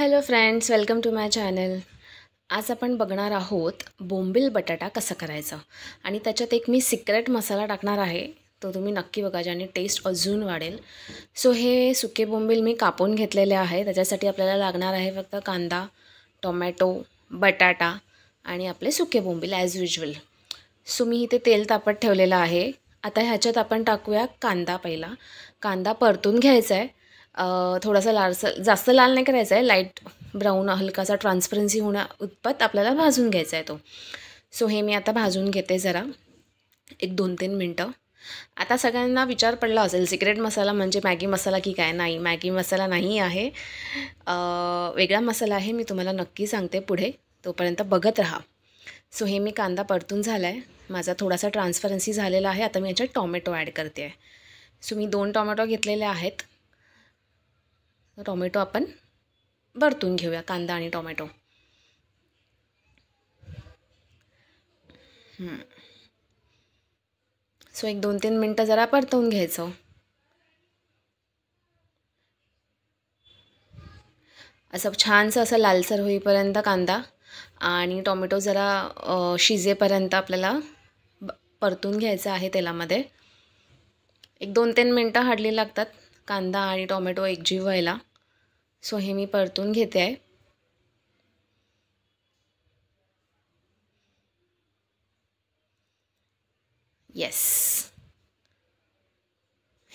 hello friends welcome to my channel आज आपण बघणार आहोत बोंबील बटाटा कसा करायचा आणि त्याच्यात एक मी सिक्रेट मसाला टाकणार आहे तो तुम्ही नक्की बघा ज्याने टेस्ट अजून वाढेल सो हे सुके बोंबील मी कापून घेतलेले आहे त्याच्यासाठी आपल्याला लागणार आहे फक्त कांदा टोमॅटो बटाटा आणि आपले सुके बोंबील ॲज युजल सो मी इथे तेल तापत ठेवलेलं आहे आता ह्याच्यात आपण टाकूया कांदा पहिला कांदा परतून घ्यायचा आहे थोडासा लालसा जास्त लाल नाही करायचा आहे लाईट ब्राऊन हलकासा ट्रान्सपरन्सी होण्या उत्पत आपल्याला भाजून घ्यायचा आहे तो सो हे मी आता भाजून घेते जरा एक दोन तीन मिनटं आता सगळ्यांना विचार पडला असेल सिक्रेट मसाला म्हणजे मॅगी मसाला की काय नाही मॅगी मसाला नाही आहे वेगळा मसाला आहे मी तुम्हाला नक्की सांगते पुढे तोपर्यंत बघत राहा सो हे मी कांदा परतून झाला आहे माझा थोडासा ट्रान्सपरन्सी झालेला आहे आता मी याच्यात टॉमॅटो ॲड करते आहे सो मी दोन टॉमॅटो घेतलेले आहेत टॉमॅटो आपण परतून घेऊया कांदा आणि टॉमॅटो सो एक दोन तीन मिनटं जरा परतवून घ्यायचं असं छानसं असं लालसर होईपर्यंत कांदा आणि टोमॅटो जरा शिजेपर्यंत आपल्याला परतून घ्यायचं आहे तेलामध्ये एक दोन तीन मिनटं हाडली लागतात कांदा आणि टॉमॅटो एकजीव व्हायला सो हे मी परतून घेते आहे येस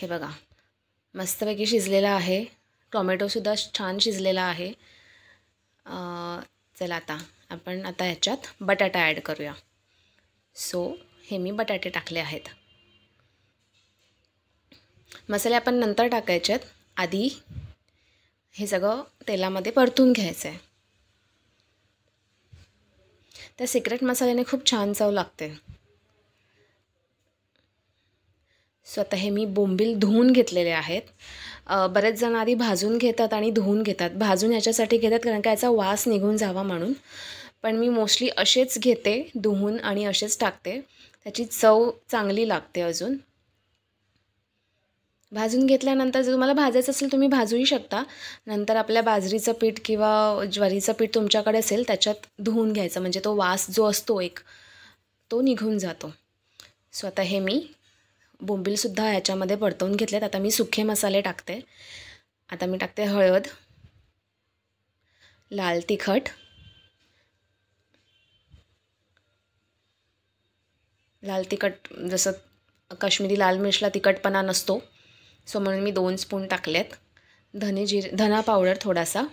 हे बघा मस्तपैकी शिजलेलं आहे टोमॅटोसुद्धा छान शिजलेला आहे चला आता आपण आता ह्याच्यात बटाटा ॲड करूया सो हे मी बटाटे टाकले आहेत मसाले आपण नंतर टाकायचे आहेत आधी हे सगळं तेलामध्ये परतून घ्यायचं आहे त्या सिक्रेट मसाल्याने खूप छान चव लागते स्वतः हे मी बोंबील धुवून घेतलेले आहेत बरेच जण आधी भाजून घेतात आणि धुवून घेतात भाजून याच्यासाठी घेतात कारण का याचा वास निघून जावा म्हणून पण मी मोस्टली असेच घेते धुवून आणि असेच टाकते त्याची चव चांगली लागते अजून भाजून घेतल्यानंतर जर तुम्हाला भाजायचं असेल तुम्ही भाजूही शकता नंतर आपल्या बाजरीचं पीठ किंवा ज्वारीचं पीठ तुमच्याकडे असेल त्याच्यात धुवून घ्यायचं म्हणजे तो वास जो असतो एक तो निघून जातो सो आता हे मी बोंबीलसुद्धा याच्यामध्ये परतवून घेतलेत आता मी सुखे मसाले टाकते आता मी टाकते हळद लाल तिखट लाल तिखट जसं काश्मीरी लाल मिरचला तिखटपणा नसतो सो म्हणून मी दोन स्पून टाकलेत धने जिरे धना पावडर थोडासा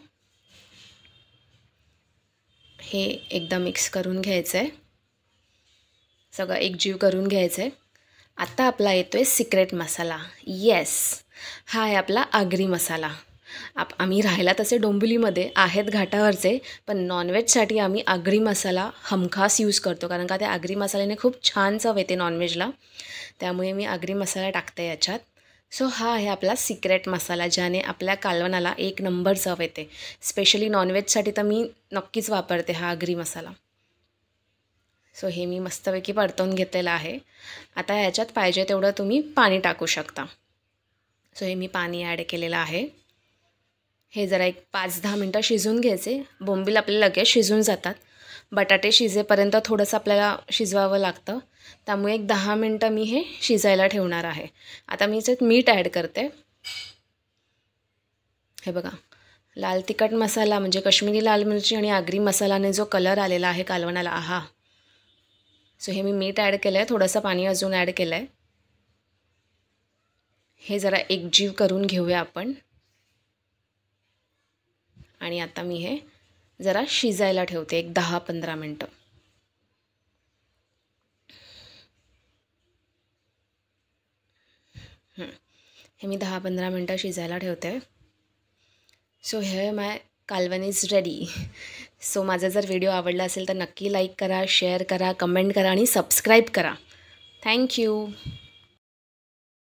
हे एकदा मिक्स करून घ्यायचं आहे सगळं एकजीव करून घ्यायचं आहे आत्ता आपला येतो आहे सिक्रेट मसाला येस हा आहे आपला आगरी मसाला आप आम्ही राहिला तसे डोंबिवलीमध्ये आहेत घाटावरचे पण नॉनव्हेजसाठी आम्ही आगरी मसाला हमखास यूज करतो कारण का त्या आगरी मसाल्याने खूप छान चव येते नॉनव्हेजला त्यामुळे मी आगरी मसाला टाकते याच्यात सो हा आहे आपला सिक्रेट मसाला ज्याने आपल्या कालवनाला एक नंबर चव येते स्पेशली नॉनव्हेजसाठी तर मी नक्कीच वापरते हा अग्री मसाला सो हे मी मस्तपैकी परतवून घेतलेलं आहे आता ह्याच्यात पाहिजे तेवढं तुम्ही पाणी टाकू शकता सो हे मी पाणी ॲड केलेलं आहे हे जरा एक पाच दहा मिनटं शिजून घ्यायचे बोंबील आपले लगेच शिजून जातात बटाटे शिजेपर्यंत थोडंसं आपल्याला शिजवावं लागतं त्यामुळे एक दहा मिनटं मी हे शिजायला ठेवणार आहे आता मी याच्यात मीठ ॲड करते हे बघा लाल तिखट मसाला म्हणजे कश्मीरी लाल मिरची आणि आगरी मसालाने जो कलर आलेला आहे कालवणाला आहा सो हे मी मीठ ॲड केलं आहे थोडंसं पाणी अजून ॲड केलं आहे हे जरा एकजीव करून घेऊया आपण आणि आता मी हे जरा शिजायला ठेवते एक दहा पंधरा मिनटं हे मी दहा पंधरा मिनटं शिजायला ठेवते सो हे my kalvan is ready so माझा जर व्हिडिओ आवडला असेल तर नक्की लाईक करा शेअर करा कमेंट करा आणि सबस्क्राईब करा थँक्यू